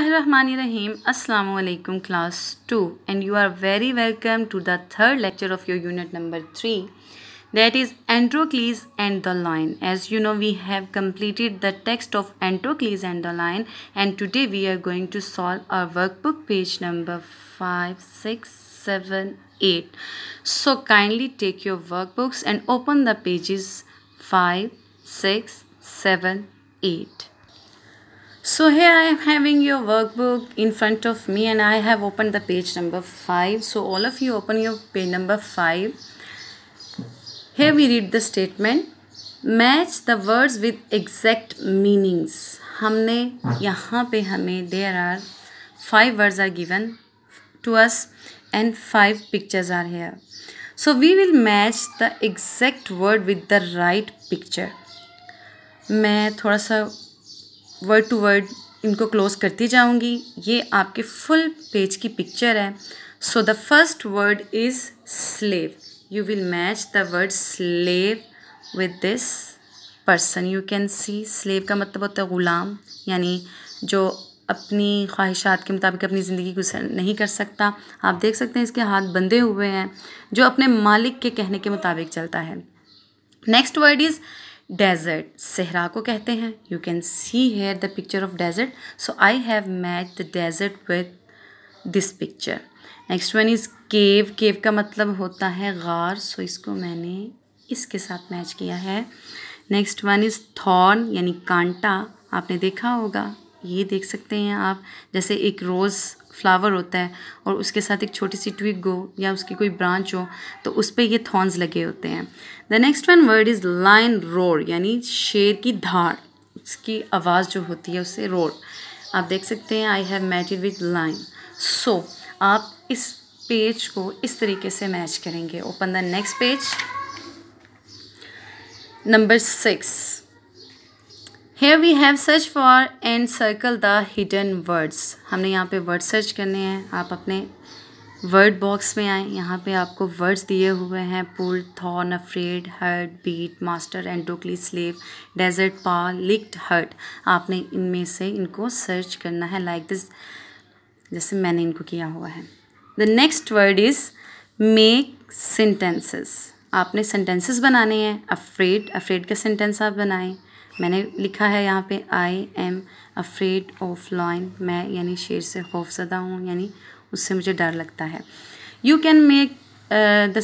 Bismillahirrahmanirrahim. Assalamu alaikum class 2 and you are very welcome to the third lecture of your unit number 3 that is Androcles and the Lion. As you know we have completed the text of Androcles and the Lion and today we are going to solve our workbook page number 5, 6, 7, 8. So kindly take your workbooks and open the pages 5, 6, 7, 8. So here I am having your workbook in front of me and I have opened the page number 5. So all of you open your page number 5. Here we read the statement. Match the words with exact meanings. humne yahan pe hame there are five words are given to us and five pictures are here. So we will match the exact word with the right picture. मैं थोड़ा सा word to word इनको close करती जाऊंगी ये आपके full page की picture है so the first word is slave you will match the word slave with this person you can see slave का मतलब होता है ग़ुलाम यानी जो अपनी ख्वाहिशात के मुताबिक अपनी ज़िंदगी गुजर नहीं कर सकता आप देख सकते हैं इसके हाथ बंधे हुए हैं जो अपने मालिक के कहने के मुताबिक चलता है नेक्स्ट वर्ड इज़ डेजर्ट सेहरा को कहते हैं you can see here the picture of desert so I have match the desert with this picture next one is cave cave का मतलब होता है गार सो so इसको मैंने इसके साथ मैच किया है नेक्स्ट वन इज़ थॉर्न यानी कांटा आपने देखा होगा ये देख सकते हैं आप जैसे एक रोज़ फ्लावर होता है और उसके साथ एक छोटी सी ट्विग हो या उसकी कोई ब्रांच हो तो उस पर ये थॉर्न्स लगे होते हैं the next one word is lion road यानी शेर की धार उसकी आवाज़ जो होती है उससे रोड आप देख सकते हैं I have match with lion so आप इस पेज को इस तरीके से मैच करेंगे open the next page number six here we have search for and circle the hidden words हमने यहाँ पे वर्ड सर्च करने हैं आप अपने वर्ड बॉक्स में आए यहाँ पे आपको वर्ड्स दिए हुए हैं pull thorn afraid hurt beat master डोकली स्लेव डेजर्ट पा लिक्ड हर्ट आपने इनमें से इनको सर्च करना है लाइक like दिस जैसे मैंने इनको किया हुआ है the next word is make sentences आपने सेंटेंसेस बनाने हैं अफ्रेड अफ्रेड का सेंटेंस आप बनाएं मैंने लिखा है यहाँ पे I am afraid of lion मैं यानी शेर से खौफजदा हूँ यानी उससे मुझे डर लगता है यू कैन मेक द